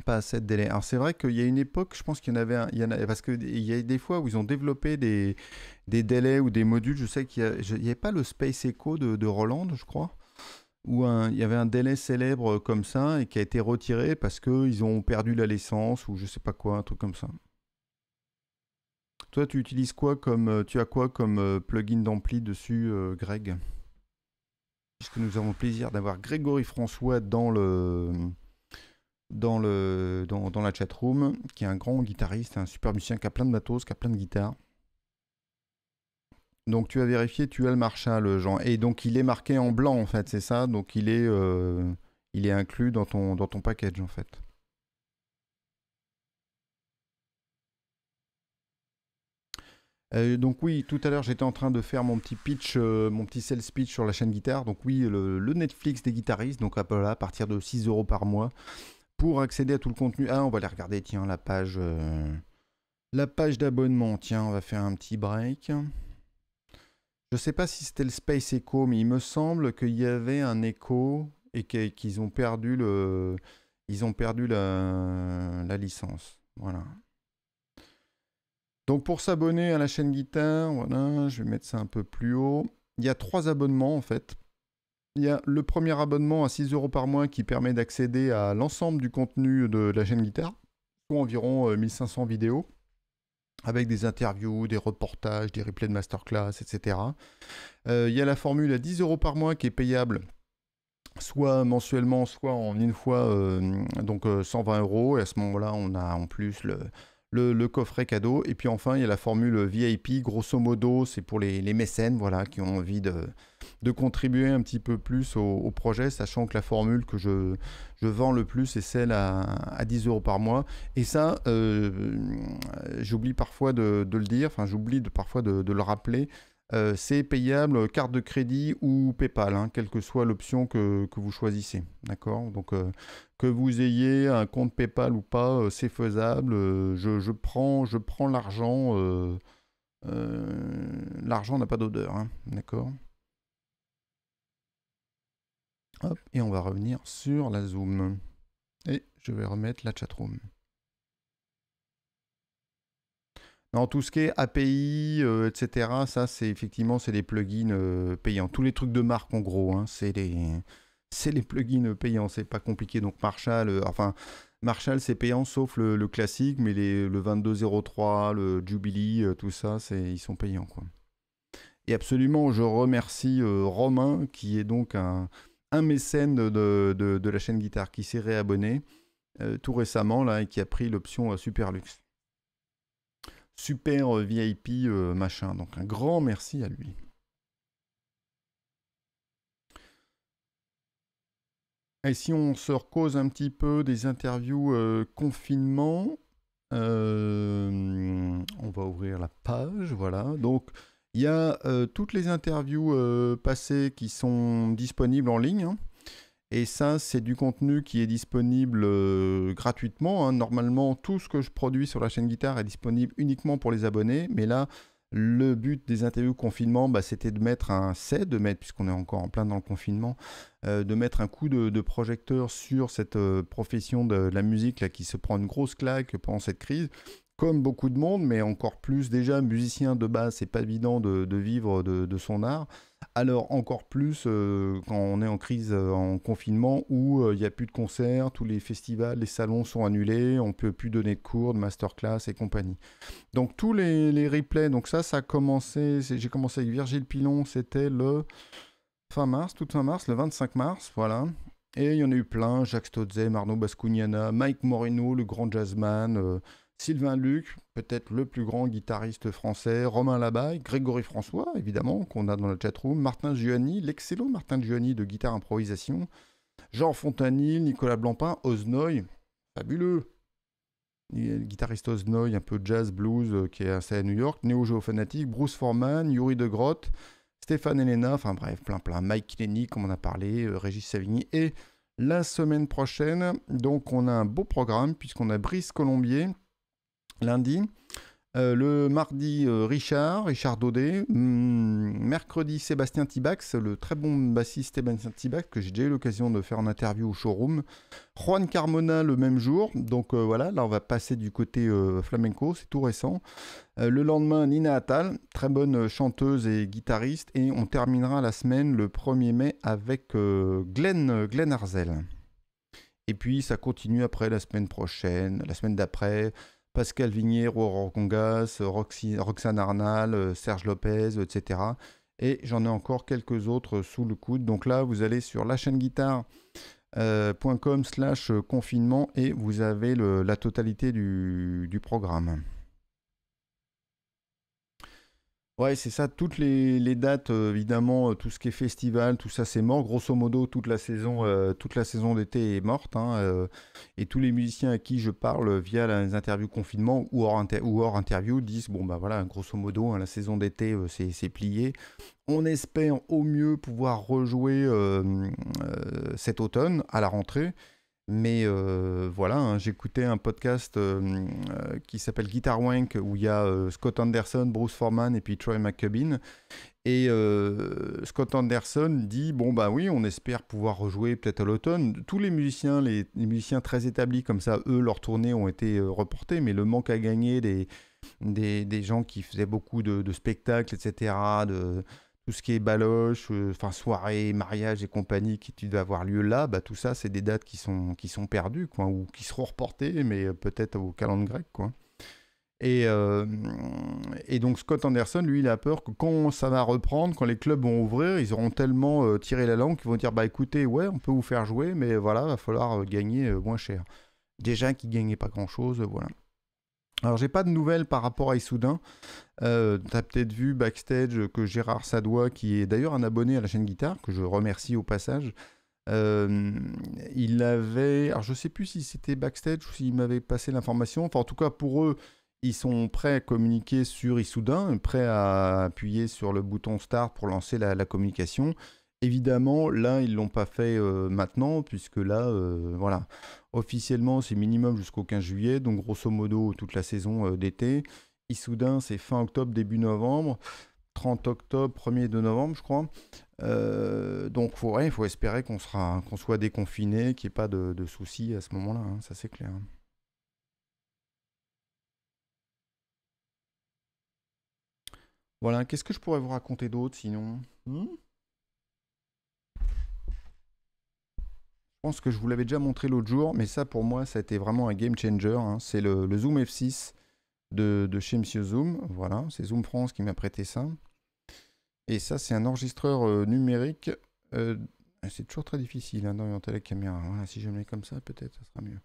pas assez de délai. Alors c'est vrai qu'il y a une époque, je pense qu'il y en avait, un, y en parce qu'il y a des fois où ils ont développé des, délais ou des modules. Je sais qu'il n'y avait pas le Space Echo de, Roland, je crois, Ou un, il y avait un délai célèbre euh, comme ça et qui a été retiré parce qu'ils ont perdu la licence ou je sais pas quoi, un truc comme ça. Toi, tu utilises quoi comme, euh, tu as quoi comme euh, plugin d'ampli dessus, Greg Puisque nous avons le plaisir d'avoir Grégory François dans le dans, le, dans, dans la chatroom, qui est un grand guitariste, un super musicien qui a plein de matos, qui a plein de guitares. Donc tu as vérifié, tu as le le genre. Et donc il est marqué en blanc, en fait, c'est ça Donc il est, euh, il est inclus dans ton, dans ton package, en fait. Euh, donc oui, tout à l'heure j'étais en train de faire mon petit pitch, euh, mon petit sales pitch sur la chaîne guitare. Donc oui, le, Netflix des guitaristes, donc à, à partir de 6 euros par mois pour accéder à tout le contenu. Ah, on va les regarder, tiens, la page, euh, la page d'abonnement. Tiens, on va faire un petit break. Je sais pas si c'était le Space Echo, mais il me semble qu'il y avait un écho et qu'ils ont perdu le, ils ont perdu la, licence. Voilà. Donc pour s'abonner à la chaîne guitare, voilà, je vais mettre ça un peu plus haut. Il y a trois abonnements en fait il y a le premier abonnement à 6 euros par mois qui permet d'accéder à l'ensemble du contenu de la chaîne guitare, soit environ 1500 euh, vidéos, avec des interviews, des reportages, des replays de masterclass, etc. Euh, il y a la formule à 10 euros par mois qui est payable soit mensuellement, soit en une fois, euh, donc 120 euros. Et à ce moment-là, on a en plus le, le, coffret cadeau. Et puis enfin, il y a la formule VIP. Grosso modo, c'est pour les, mécènes voilà, qui ont envie de, contribuer un petit peu plus au, projet, sachant que la formule que je, je vends le plus est celle à, à 10 euros par mois. Et ça, euh, j'oublie parfois de, le dire, enfin j'oublie parfois de, de, le rappeler, euh, c'est payable euh, carte de crédit ou PayPal, hein, quelle que soit l'option que, vous choisissez. D'accord Donc, euh, que vous ayez un compte PayPal ou pas, c'est faisable. Je, prends, je prends l'argent. l'argent n'a pas d'odeur. Hein, d'accord et on va revenir sur la Zoom. Et je vais remettre la chatroom. Non, tout ce qui est API, etc., euh, ça, c'est effectivement, c'est des plugins euh, payants. Tous les trucs de marque, en gros, hein, c'est les, plugins euh, payants. C'est pas compliqué. Donc Marshall, enfin, Marshall, c'est payant, sauf le, classique, mais le 2203, le Jubilee, tout ça, c'est, ils sont payants, quoi. Et absolument, je remercie Romain, qui est donc un, mécène de, la chaîne Guitare, qui s'est réabonné tout récemment là et qui a pris l'option Super Luxe super euh, VIP euh, machin. Donc un grand merci à lui. Et si on se recose un petit peu des interviews euh, confinement, on va ouvrir la page, voilà. Donc il y a toutes les interviews passées qui sont disponibles en ligne. Hein. Et ça, c'est du contenu qui est disponible euh, gratuitement. Hein. Normalement, tout ce que je produis sur la chaîne guitare est disponible uniquement pour les abonnés. Mais là, le but des interviews confinement, bah, c'était de mettre un set, de mettre, puisqu'on est encore en plein dans le confinement, euh, de mettre un coup de, projecteur sur cette euh, profession de, la musique qui se prend une grosse claque pendant cette crise. Comme beaucoup de monde, mais encore plus déjà musicien de base, c'est pas évident de vivre de, son art. Alors encore plus euh, quand on est en crise, euh, en confinement, où euh, il n'y a plus de concerts, tous les festivals, les salons sont annulés, on ne peut plus donner de cours, de masterclass et compagnie. Donc tous les, replays, donc ça, ça a commencé, j'ai commencé avec Virgile Pilon, c'était le fin mars, tout fin mars, le 25 mars, voilà. Et il y en a eu plein, Jacques Stodze, Marno Bascugnana, Mike Moreno, le grand jazzman, Sylvain Luc, peut-être le plus grand guitariste français, Romain Labaye, Grégory François, évidemment, qu'on a dans le chatroom, Martin Giovanni, l'excellent Martin Gianni de guitare improvisation, Jean Fontanil, Nicolas Blampin, Osnoy, fabuleux, le guitariste Osnoy, un peu jazz, blues, euh, qui est installé à New York, Néo Géofanatique, Bruce Forman, Yuri de Grotte, Stéphane Elena, enfin bref, plein plein, Mike Lenny, comme on a parlé, euh, Régis Savigny, et la semaine prochaine, donc on a un beau programme, puisqu'on a Brice Colombier, lundi. Euh, le mardi, euh, Richard, Richard Daudet. Hmm, mercredi, Sébastien Tibax, le très bon bassiste Sébastien Tibax, que j'ai déjà eu l'occasion de faire en interview au showroom. Juan Carmona le même jour. Donc euh, voilà, là on va passer du côté flamenco, c'est tout récent. le lendemain, Nina Attal, très bonne chanteuse et guitariste. Et on terminera la semaine le 1er mai avec Glenn, Glenn Arzel. Et puis ça continue après la semaine prochaine, la semaine d'après. Pascal Vignier, Congas, euh, Roxane Arnal, euh, Serge Lopez, etc. Et j'en ai encore quelques autres sous le coude. Donc là, vous allez sur la chaîne guitare.com euh, slash confinement et vous avez la totalité du programme. Ouais, c'est ça. Toutes les, dates, euh, évidemment, euh, tout ce qui est festival, tout ça, c'est mort. Grosso modo, toute la saison, euh, toute la saison d'été est morte. Hein, et tous les musiciens à qui je parle via les interviews confinement ou hors, interview disent bon bah voilà, grosso modo, hein, la saison d'été c'est plié. On espère au mieux pouvoir rejouer cet automne à la rentrée. Mais euh, voilà, hein, j'écoutais un podcast euh, euh, qui s'appelle Guitar Wank où il y a Scott Anderson, Bruce Foreman, et puis Troy McCubbin. Et Scott Anderson dit Bon, bah oui, on espère pouvoir rejouer peut-être à l'automne. Tous les musiciens, les, musiciens très établis comme ça, eux, leurs tournées ont été reportées, mais le manque à gagner des, des, gens qui faisaient beaucoup de, de spectacles, etc., de tout ce qui est baloche, euh, enfin soirée, mariage et compagnie qui devait avoir lieu là, bah, tout ça, c'est des dates qui sont, qui sont perdues, quoi, ou qui seront reportées, mais euh, peut-être au calendrier grec, quoi. Et, euh, et, donc Scott Anderson, lui, il a peur que quand ça va reprendre, quand les clubs vont ouvrir, ils auront tellement tiré la langue qu'ils vont dire bah écoutez, ouais, on peut vous faire jouer, mais voilà, va falloir gagner moins cher. Déjà qui gagnaient pas grand chose, voilà. Alors j'ai pas de nouvelles par rapport à Issoudun. Euh, as peut-être vu backstage que Gérard Sadois, qui est d'ailleurs un abonné à la chaîne guitare, que je remercie au passage, euh, il avait, alors je sais plus si c'était backstage ou s'il m'avait passé l'information. Enfin en tout cas pour eux, ils sont prêts à communiquer sur Issoudun, prêts à appuyer sur le bouton start pour lancer la, communication. Évidemment, là, ils l'ont pas fait euh, maintenant, puisque là, euh, voilà, Officiellement, c'est minimum jusqu'au 15 juillet, donc grosso modo toute la saison euh, d'été. Issoudun, c'est fin octobre, début novembre. 30 octobre, 1er de novembre, je crois. Euh, donc, il faut espérer qu'on sera, qu'on soit déconfiné, qu'il n'y ait pas de, soucis à ce moment-là. Hein, ça, c'est clair. Voilà, qu'est-ce que je pourrais vous raconter d'autre sinon hmm Je pense que je vous l'avais déjà montré l'autre jour, mais ça pour moi, ça a été vraiment un game changer. Hein. C'est le, Zoom F6 de, chez Monsieur Zoom. Voilà, c'est Zoom France qui m'a prêté ça. Et ça, c'est un enregistreur euh, numérique. Euh, c'est toujours très difficile hein, d'orienter la caméra. Voilà, si je mets comme ça, peut-être, ça sera mieux.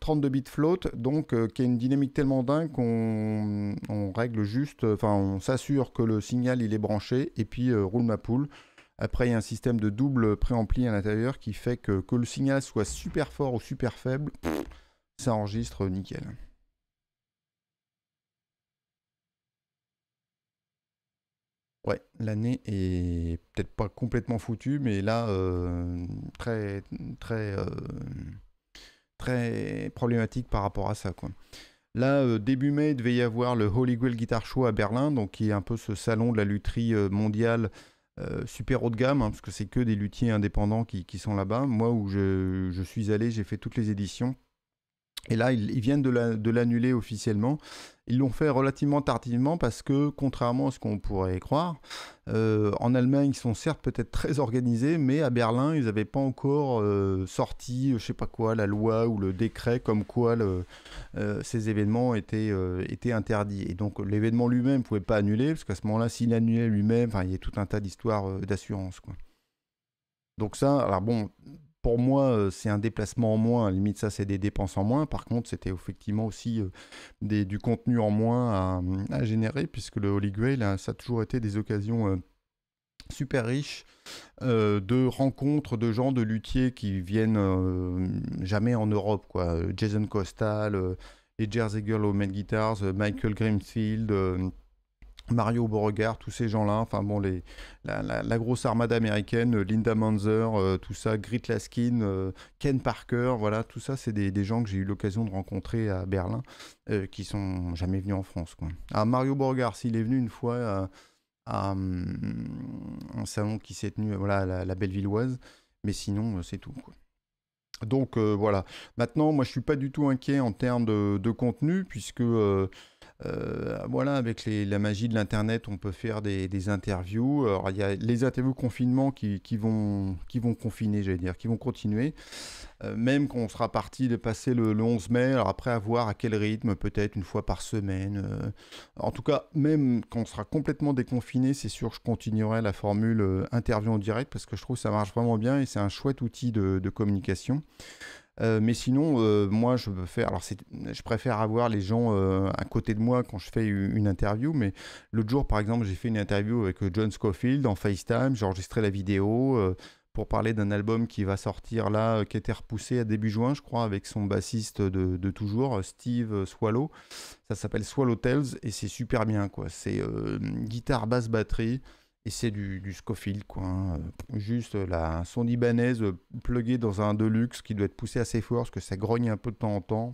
32 euh, bits float, donc qui a une dynamique tellement dingue qu'on règle juste, enfin on s'assure que le signal il est branché et puis roule ma poule. Après, il y a un système de double préampli à l'intérieur qui fait que, que le signal soit super fort ou super faible, ça enregistre nickel. Ouais, l'année est peut-être pas complètement foutue, mais là, euh, très, très, euh, très problématique par rapport à ça, quoi. Là, euh, début mai, il devait y avoir le Holy Grail Guitar Show à Berlin, donc qui est un peu ce salon de la lutherie mondiale euh, super haut de gamme, hein, parce que c'est que des luthiers indépendants qui, qui sont là-bas. Moi, où je, je suis allé, j'ai fait toutes les éditions. Et là, ils, viennent de l'annuler officiellement. Ils l'ont fait relativement tardivement parce que, contrairement à ce qu'on pourrait croire, euh, en Allemagne, ils sont certes peut-être très organisés, mais à Berlin, ils n'avaient pas encore euh, sorti, je sais pas quoi, la loi ou le décret comme quoi le, euh, ces événements étaient, étaient, interdits. Et donc, l'événement lui-même ne pouvait pas annuler, parce qu'à ce moment-là, s'il annulait lui-même, il y a tout un tas d'histoires d'assurance. Donc ça, alors bon, pour moi, euh, c'est un déplacement en moins. limite, ça, c'est des dépenses en moins. Par contre, c'était effectivement aussi euh, des, du contenu en moins à, générer, puisque le Holy Grail, hein, ça a toujours été des occasions euh, super riches de rencontres de gens de luthiers qui viennent jamais en Europe quoi Jason Costal, et les Jersey Girl Guitars, Michael Grimfield, Mario Beauregard, tous ces gens-là, enfin bon, les, la, grosse armada américaine, euh, Linda Manzer, euh, tout ça, Grit Laskin, euh, Ken Parker, voilà, tout ça, c'est des, gens que j'ai eu l'occasion de rencontrer à Berlin, qui sont jamais venus en France. Quoi. Ah, Mario Beauregard, s'il est venu une fois à, hum, un salon qui s'est tenu, voilà, à la, la Bellevilloise, mais sinon, c'est tout. Donc voilà. Maintenant, moi, je suis pas du tout inquiet en termes de contenu, puisque euh, voilà, avec la magie de l'internet, on peut faire des, interviews. Alors, il y a les interviews confinement qui, vont, qui vont confiner, j'allais dire, qui vont continuer. Euh, même quand on sera parti de passer le, 11 mai, alors après avoir voir à quel rythme, peut-être une fois par semaine. Euh. en tout cas, même quand on sera complètement déconfiné, c'est sûr que je continuerai la formule euh, interview en direct parce que je trouve que ça marche vraiment bien et c'est un chouette outil de, communication. mais sinon, moi, je faire. je préfère avoir les gens à côté de moi quand je fais une interview. Mais l'autre jour, par exemple, j'ai fait une interview avec John Scofield en FaceTime. J'ai enregistré la vidéo pour parler d'un album qui va sortir là, euh, qui était repoussé à début juin, je crois, avec son bassiste de, toujours, euh, Steve euh, Swallow. Ça s'appelle Swallow Tales et c'est super bien, quoi. C'est guitare, basse, batterie et c'est du, Scofield, quoi. Hein. Juste la sonde ibanaise pluguée dans un Deluxe qui doit être poussé assez fort parce que ça grogne un peu de temps en temps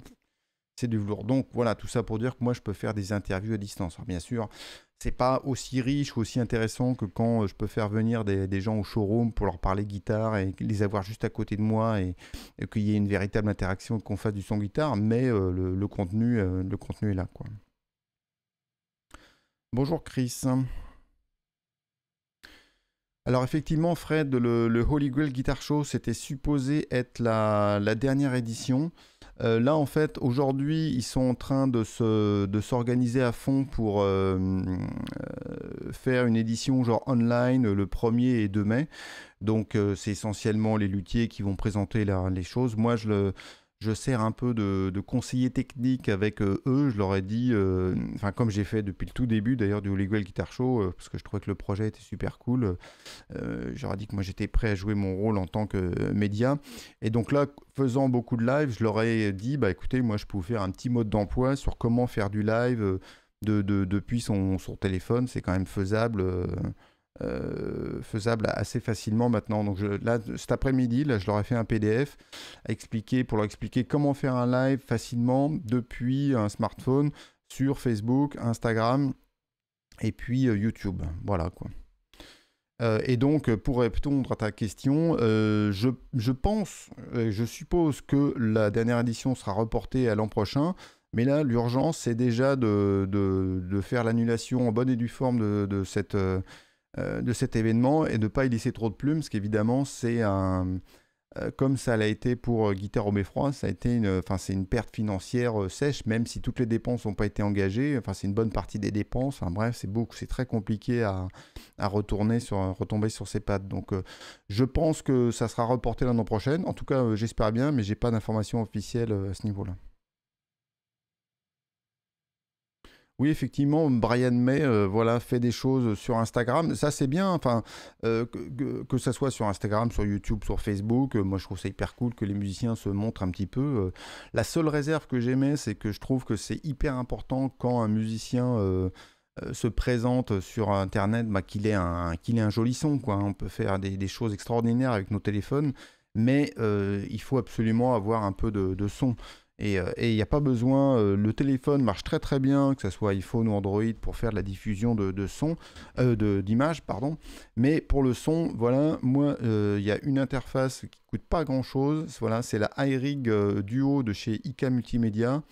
du velours. Donc voilà, tout ça pour dire que moi, je peux faire des interviews à distance. Alors, bien sûr, c'est pas aussi riche ou aussi intéressant que quand euh, je peux faire venir des, gens au showroom pour leur parler guitare et les avoir juste à côté de moi et, qu'il y ait une véritable interaction et qu'on fasse du son guitare, mais euh, le, contenu, euh, le contenu est là. Quoi. Bonjour Chris. Alors effectivement Fred, le, Holy Grail Guitar Show, c'était supposé être la, la dernière édition. Euh, là, en fait, aujourd'hui, ils sont en train de, de s'organiser à fond pour euh, euh, faire une édition genre online le 1er et 2 mai. Donc, c'est essentiellement les luthiers qui vont présenter les choses. Moi, je le je sers un peu de, conseiller technique avec euh, eux. Je leur ai dit, euh, enfin comme j'ai fait depuis le tout début d'ailleurs du Holy Guitar Show, euh, parce que je trouvais que le projet était super cool. J'aurais dit que moi j'étais prêt à jouer mon rôle en tant que média. Et donc là, faisant beaucoup de live, je leur ai dit, bah écoutez, moi je peux faire un petit mode d'emploi sur comment faire du live de, depuis son, son téléphone. C'est quand même faisable. Euh, faisable assez facilement maintenant. Donc là, cet après-midi, là, je leur ai fait un PDF expliquer, pour leur expliquer comment faire un live facilement depuis un smartphone sur Facebook, Instagram et puis euh, YouTube. Voilà quoi. Euh, et donc, pour répondre à ta question, je, je, pense, je suppose que la dernière édition sera reportée à l'an prochain. Mais là, l'urgence, c'est déjà de, faire l'annulation en bonne et due forme de, de cette euh, de cet événement et de ne pas y laisser trop de plumes, parce qu'évidemment, c'est un. Euh, comme ça l'a été pour euh, Guitare au Beffroi, ça a été une, enfin, c'est une perte financière sèche, même si toutes les dépenses n'ont pas été engagées. Enfin, c'est une bonne partie des dépenses. bref, c'est beaucoup, c'est très compliqué à, retourner sur, retomber sur ses pattes. Donc, je pense que ça sera reporté l'année prochaine. En tout cas, j'espère bien, mais j'ai pas d'informations officielles à ce niveau-là. oui, effectivement, Brian May, euh, voilà, fait des choses sur Instagram. Ça, c'est bien. Enfin, euh, que, ce ça soit sur Instagram, sur YouTube, sur Facebook, euh, moi, je trouve ça hyper cool que les musiciens se montrent un petit peu. la seule réserve que j'aimais, c'est que je trouve que c'est hyper important quand un musicien se présente sur Internet, bah, qu'il ait un, qu'il ait un joli son, quoi. Hein. On peut faire des, des choses extraordinaires avec nos téléphones, mais il faut absolument avoir un peu de, de son. Euh, et il n'y a pas besoin, euh, le téléphone marche très très bien, que ce soit iPhone ou Android, pour faire la diffusion de, son, euh, de d'image pardon. Mais pour le son, voilà, moi, il y a une interface qui ne coûte pas grand chose. Voilà, c'est la iRig Duo de chez IK Multimédia.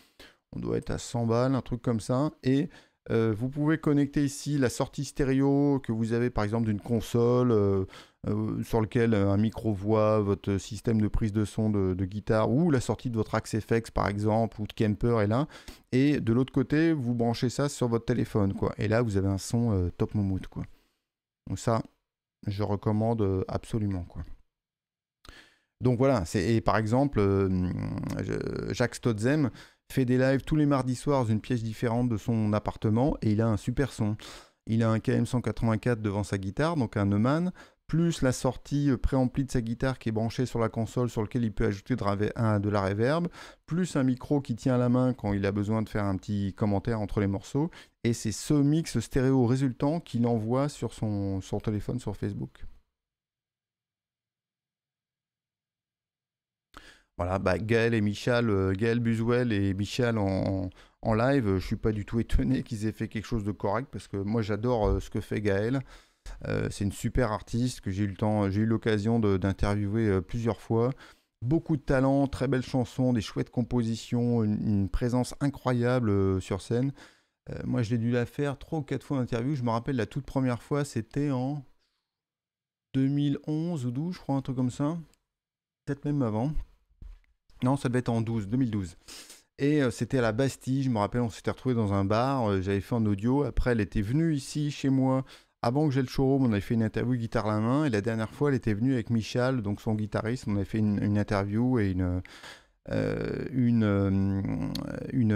On doit être à 100 balles, un truc comme ça. Et euh, vous pouvez connecter ici la sortie stéréo que vous avez par exemple d'une console euh, euh, sur lequel un micro voix, votre système de prise de son de, guitare ou la sortie de votre Axe FX par exemple ou de Kemper est là. Et de l'autre côté, vous branchez ça sur votre téléphone quoi. Et là, vous avez un son top mood quoi. Donc ça, je recommande absolument quoi. Donc voilà, c'est par exemple Jacques Stotzem fait des lives tous les mardis soirs dans une pièce différente de son appartement et il a un super son. Il a un KM184 devant sa guitare, donc un Neumann, plus la sortie euh, préamplie de sa guitare qui est branchée sur la console sur laquelle il peut ajouter de, la reverb, plus un micro qui tient à la main quand il a besoin de faire un petit commentaire entre les morceaux. Et c'est ce mix stéréo résultant qu'il envoie sur son téléphone sur Facebook. Voilà, bah, Gaël et Michal, euh, Gaël Buzuel et michel en, en live, euh, je suis pas du tout étonné qu'ils aient fait quelque chose de correct parce que moi j'adore euh, ce que fait Gaël. c'est une super artiste que j'ai eu le temps, j'ai eu l'occasion d'interviewer plusieurs fois. Beaucoup de talent, très belles chansons, des chouettes compositions, une, présence incroyable sur scène. Euh, moi, l'ai dû la faire trois ou quatre fois en interview. Je me rappelle la toute première fois, c'était en 2011 ou 12, je crois, un truc comme ça. Peut-être même avant non, ça devait être en 12, 2012. Et euh, c'était à la Bastille, je me rappelle, on s'était retrouvé dans un bar, euh, j'avais fait un audio, après elle était venue ici chez moi, avant que j'ai le showroom, on avait fait une interview guitare à la main, et la dernière fois elle était venue avec Michal, donc son guitariste, on avait fait une, interview et une... Euh, une, une,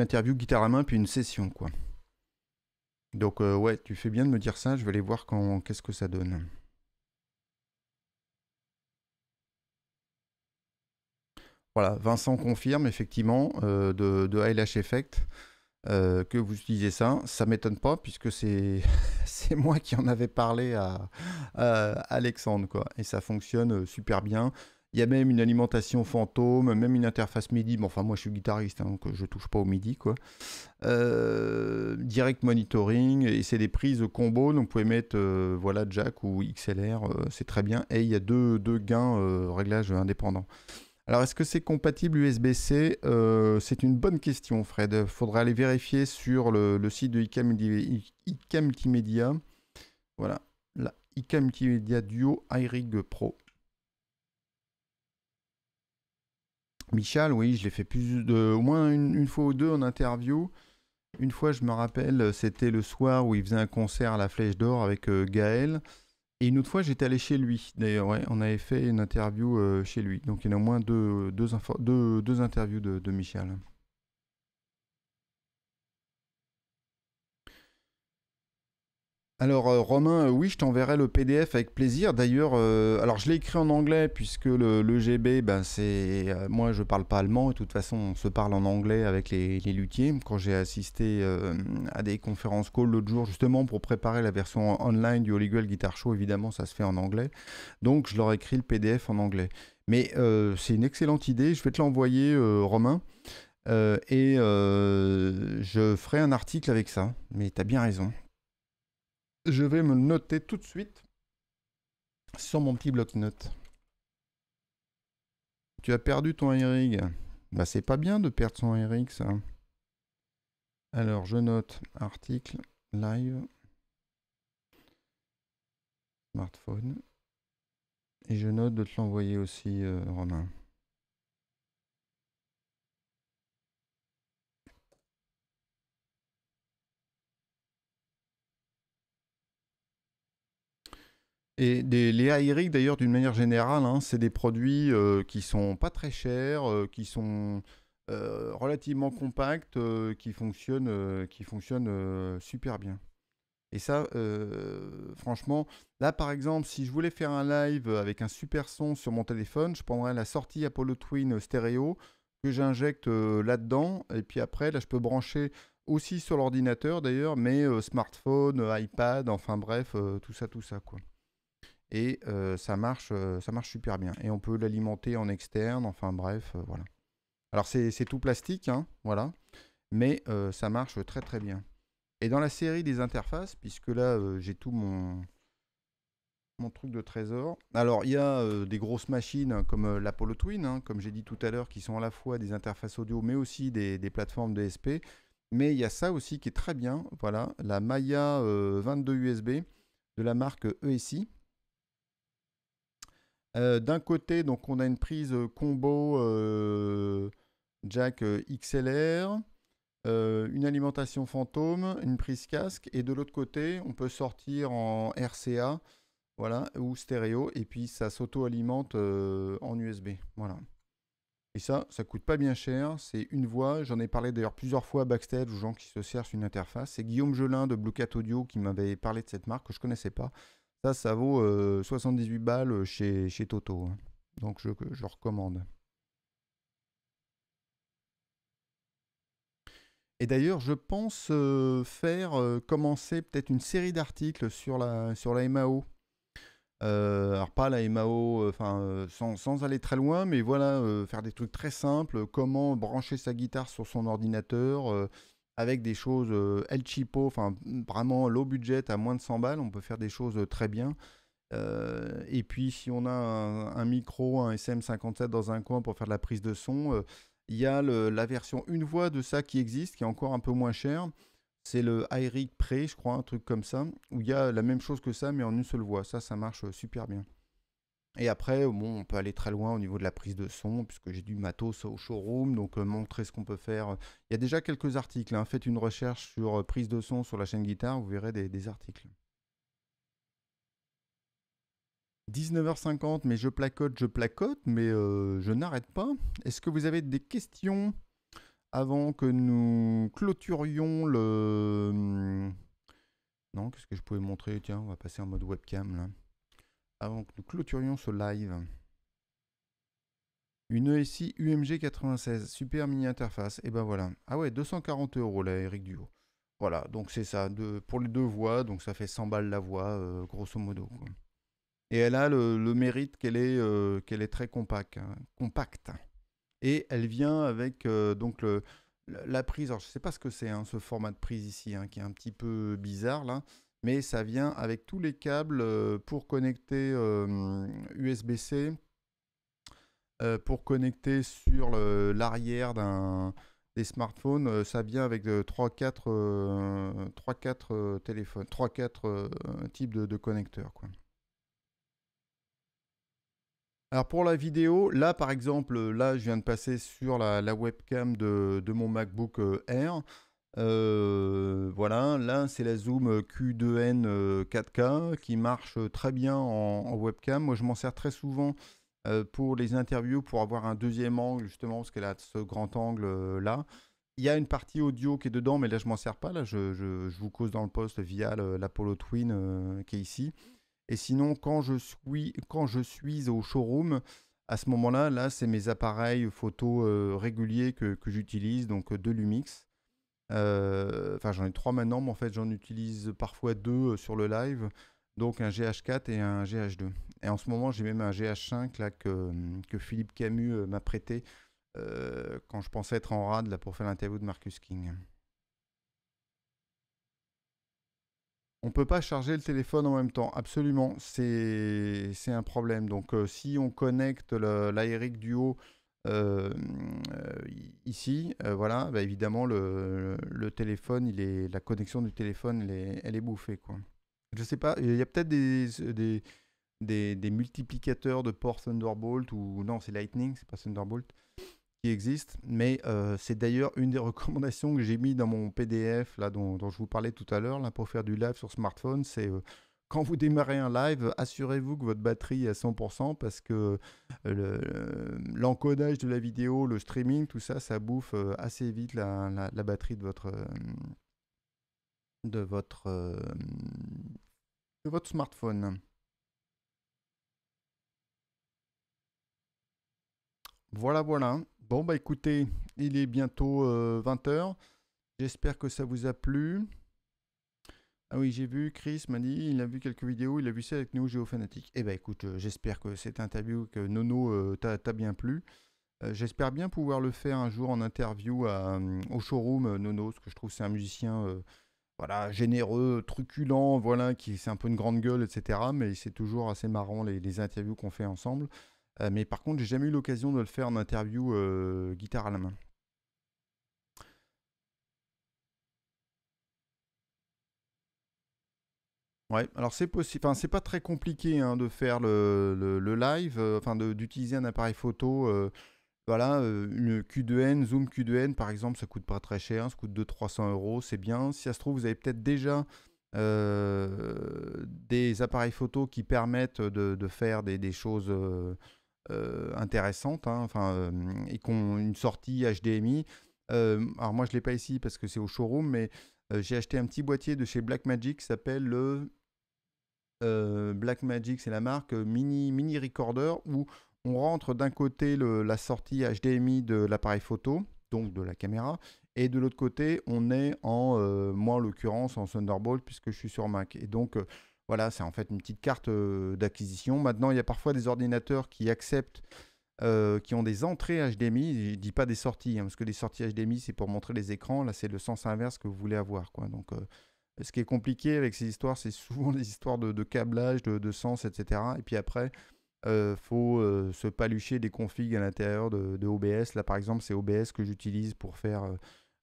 interview guitare à main, puis une session, quoi. Donc, ouais, tu fais bien de me dire ça, je vais aller voir qu'est-ce que ça donne. Voilà, Vincent confirme effectivement euh, de, de, ALH Effect euh, que vous utilisez ça. Ça m'étonne pas puisque c'est moi qui en avais parlé à, Alexandre quoi. Et ça fonctionne euh, super bien. Il y a même une alimentation fantôme, même une interface MIDI. Bon, enfin, moi, je suis guitariste, hein, donc je ne touche pas au MIDI, quoi. direct monitoring, et c'est des prises combo. Donc, vous pouvez mettre, voilà, jack ou XLR, c'est très bien. Et il y a deux, deux gains réglages indépendants. Alors, est-ce que c'est compatible USB-C euh, C'est une bonne question, Fred. Il faudra aller vérifier sur le, site de IK Multimédia. Voilà, la IK Multimedia Duo iRig Pro. Michel, oui, je l'ai fait plus de, au moins une, fois ou deux en interview. Une fois, je me rappelle, c'était le soir où il faisait un concert à la Flèche d'Or avec euh, Gaël. Et une autre fois, j'étais allé chez lui. D'ailleurs, ouais, on avait fait une interview euh, chez lui. Donc, il y en a au moins deux, deux, deux, deux interviews de Michel. Alors euh, Romain, euh, oui, je t'enverrai le PDF avec plaisir. D'ailleurs, euh, alors je l'ai écrit en anglais puisque le, GB, ben, c'est moi je parle pas allemand et de toute façon on se parle en anglais avec les, luthiers. Quand j'ai assisté à des conférences call l'autre jour justement pour préparer la version online du Hollywood Guitar Show, évidemment ça se fait en anglais, donc je leur ai écrit le PDF en anglais. Mais c'est une excellente idée, je vais te l'envoyer Romain. et je ferai un article avec ça, mais t'as bien raison, je vais me noter tout de suite sur mon petit bloc-notes. Tu as perdu ton E-Rig. Bah c'est pas bien de perdre son eric ça. Alors je note article live smartphone et je note de te l'envoyer aussi euh, Romain. Et des, les aériques, d'ailleurs, d'une manière générale, hein, c'est des produits qui euh, qui sont pas très chers, euh, qui sont euh, relativement compacts, qui fonctionnent, qui fonctionnent super bien. Et ça, franchement, là par exemple, si je voulais faire un live avec un super son sur mon téléphone, je prendrais la sortie Apollo Twin stéréo que j'injecte là-dedans. Et puis après, là, je peux brancher aussi sur l'ordinateur d'ailleurs, mais smartphone, iPad, enfin bref, tout ça, tout ça quoi et euh, ça, marche, euh, ça marche super bien. Et on peut l'alimenter en externe, enfin bref, euh, voilà. Alors c'est tout plastique, hein, voilà, mais ça marche très très bien. Et dans la série des interfaces, puisque là j'ai tout mon, mon truc de trésor. Alors il y a des grosses machines hein, comme l'Apollo Twin, hein, comme j'ai dit tout à l'heure, qui sont à la fois des interfaces audio, mais aussi des, des plateformes SP Mais il y a ça aussi qui est très bien, voilà, la Maya 22 USB de la marque ESI, euh, d'un côté, donc, on a une prise euh, combo euh, jack XLR, une alimentation fantôme, une prise casque, et de l'autre côté, on peut sortir en RCA voilà, ou stéréo, et puis ça s'auto-alimente en USB. Voilà. Et ça, ça coûte pas bien cher, c'est une voix. J'en ai parlé d'ailleurs plusieurs fois à backstage aux gens qui se cherchent une interface. C'est Guillaume Gelin de Blue Cat Audio qui m'avait parlé de cette marque que je ne connaissais pas. Ça, ça vaut 78 euh, balles euh, chez, chez Toto. Hein. Donc je, recommande. Et d'ailleurs, je pense euh, faire commencer peut-être une série d'articles sur la, sur la MAO. alors pas la MAO, enfin sans, sans, aller très loin, mais voilà, faire des trucs très simples, comment brancher sa guitare sur son ordinateur, avec des choses euh, El Chipo, enfin vraiment low budget à moins de 100 balles, on peut faire des choses euh, très bien. Euh, et puis si on a un, micro, un SM57 dans un coin pour faire de la prise de son, il y a la version une voix de ça qui existe, qui est encore un peu moins chère. C'est le Aeric Pre, je crois, un truc comme ça, où il y a la même chose que ça, mais en une seule voix. Ça, ça marche super bien. Et après, bon, on peut aller très loin au niveau de la prise de son, puisque j'ai du matos au showroom, donc euh, montrer ce qu'on peut faire. Il y a déjà quelques articles. Hein. Faites une recherche sur euh, prise de son sur la chaîne guitare, vous verrez des, articles. 19h50, mais je placote, je placote, mais euh, je n'arrête pas. Est-ce que vous avez des questions avant que nous clôturions le... Hmm, non, qu'est-ce que je pouvais montrer Tiens, on va passer en mode webcam là avant que nous clôturions ce live. Une ESI UMG 96, super mini interface. Et eh ben voilà. Ah ouais, 240 euros là, Eric Duo. Voilà, donc c'est ça, pour les deux voix, donc ça fait 100 balles la voix, euh, grosso modo. Et elle a le, mérite qu'elle est, euh, très hein, compacte, Et elle vient avec euh, donc la prise, alors je ne sais pas ce que c'est, hein, ce format de prise ici, hein, qui est un petit peu bizarre là mais ça vient avec tous les câbles euh, pour connecter USB-C, euh, euh, pour connecter sur l'arrière d'un des smartphones, ça vient avec 3-4 4 téléphones, 3-4 types de, connecteurs. Alors pour la vidéo, là par exemple, là je viens de passer sur la, webcam de, de, mon MacBook Air. Euh, voilà, là c'est la Zoom euh, Q2N 4K euh, qui marche très bien en, webcam. Moi je m'en sers très souvent pour les interviews pour avoir un deuxième angle justement parce qu'elle a ce grand angle là. Il y a une partie audio qui est dedans, mais là je m'en sers pas. Là je, vous cause dans le poste via l'Apollo Twin qui est ici. Et sinon, quand je suis, quand je suis au showroom, à ce moment-là, là, c'est mes appareils photo réguliers que, que j'utilise, donc de Lumix. Euh, enfin, j'en ai trois maintenant, mais en fait, j'en utilise parfois deux euh, sur le live. Donc un GH4 et un GH2. Et en ce moment, j'ai même un GH5 là, hum, que, Philippe Camus euh, m'a prêté quand je pensais être en rade là, pour faire l'interview de Marcus King. On ne peut pas charger le téléphone en même temps, absolument, c'est un problème. Donc si on connecte du Duo euh, euh, ici, euh, voilà, bah, évidemment, le, téléphone, il est, la connexion du téléphone, elle est, bouffée. Quoi. Je sais pas, il y a peut-être des, des, multiplicateurs de port Thunderbolt, ou non, c'est Lightning, c'est pas Thunderbolt, qui existent, mais c'est d'ailleurs une des recommandations que j'ai mis dans mon PDF, là, dont, je vous parlais tout à l'heure, là, pour faire du live sur smartphone, c'est quand vous démarrez un live, assurez-vous que votre batterie est à 100% parce que euh, l'encodage de la vidéo, le streaming, tout ça, ça bouffe euh, assez vite la, batterie de votre, de votre, de votre smartphone. Voilà, voilà. Bon, bah écoutez, il est bientôt 20h. Euh, J'espère que ça vous a plu. Ah oui, j'ai vu, Chris m'a dit, il a vu quelques vidéos, il a vu ça avec Neo Geo Fanatic. Eh ben écoute, euh, j'espère que cette interview, que Nono euh, t'a bien plu. Euh, j'espère bien pouvoir le faire un jour en interview au showroom Nono, parce que je trouve c'est un musicien voilà, généreux, truculent, voilà, qui c'est un peu une grande gueule, etc. Mais c'est toujours assez marrant les, les interviews qu'on fait ensemble. mais par contre, j'ai jamais eu l'occasion de le faire en interview guitare à la main. Ouais, alors c'est possible, enfin, c'est pas très compliqué hein, de faire le, live, euh, enfin d'utiliser un appareil photo, euh, voilà, euh, une Q2N, zoom Q2N par exemple, ça coûte pas très cher, hein, ça coûte 200-300 euros, c'est bien. Si ça se trouve, vous avez peut-être déjà des appareils photos qui permettent de, faire des, choses intéressantes, hein, enfin, et qui ont une sortie HDMI. alors moi je l'ai pas ici parce que c'est au showroom, mais euh, j'ai acheté un petit boîtier de chez Blackmagic qui s'appelle le euh, Blackmagic, c'est la marque euh, mini mini recorder où on rentre d'un côté la sortie HDMI de l'appareil photo, donc de la caméra, et de l'autre côté, on est en, moi en l'occurrence, en Thunderbolt, puisque je suis sur Mac. Et donc, voilà, c'est en fait une petite carte d'acquisition. Maintenant, il y a parfois des ordinateurs qui acceptent euh, qui ont des entrées HDMI, je dis pas des sorties, hein, parce que les sorties HDMI, c'est pour montrer les écrans, là c'est le sens inverse que vous voulez avoir. Quoi. Donc, euh, ce qui est compliqué avec ces histoires, c'est souvent des histoires de, câblage, de, sens, etc. Et puis après, il euh, faut se palucher des configs à l'intérieur de, OBS. Là par exemple, c'est OBS que j'utilise pour faire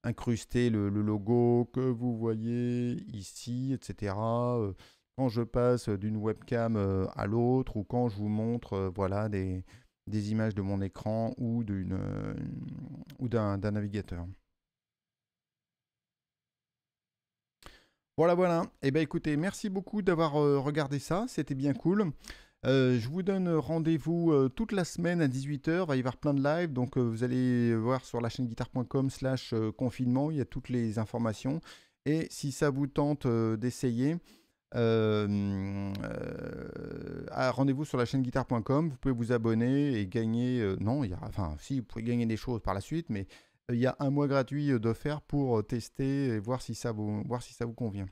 incruster le, logo que vous voyez ici, etc quand je passe d'une webcam à l'autre ou quand je vous montre voilà des, des images de mon écran ou d'une euh, ou d'un navigateur. Voilà, voilà. Eh bien, écoutez, merci beaucoup d'avoir euh, regardé ça. C'était bien cool. Euh, je vous donne rendez-vous toute la semaine à 18h. Il va y avoir plein de lives. Donc, vous allez voir sur la chaîne guitare.com/slash confinement. Il y a toutes les informations. Et si ça vous tente d'essayer, euh, euh, rendez-vous sur la chaîne guitare.com, vous pouvez vous abonner et gagner. Euh, non, il y enfin, si, vous pouvez gagner des choses par la suite, mais il y a un mois gratuit d'offert pour tester et voir si ça vous, voir si ça vous convient.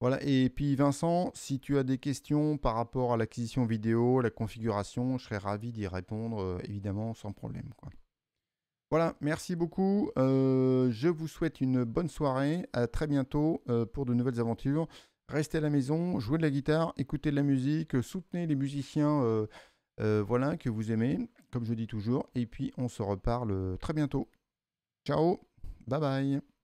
Voilà, et puis Vincent, si tu as des questions par rapport à l'acquisition vidéo, la configuration, je serais ravi d'y répondre, évidemment, sans problème. Voilà, merci beaucoup. je vous souhaite une bonne soirée. À très bientôt pour de nouvelles aventures restez à la maison, jouez de la guitare, écoutez de la musique, euh, soutenez les musiciens euh, euh, voilà, que vous aimez, comme je dis toujours. Et puis on se reparle très bientôt. Ciao, bye bye.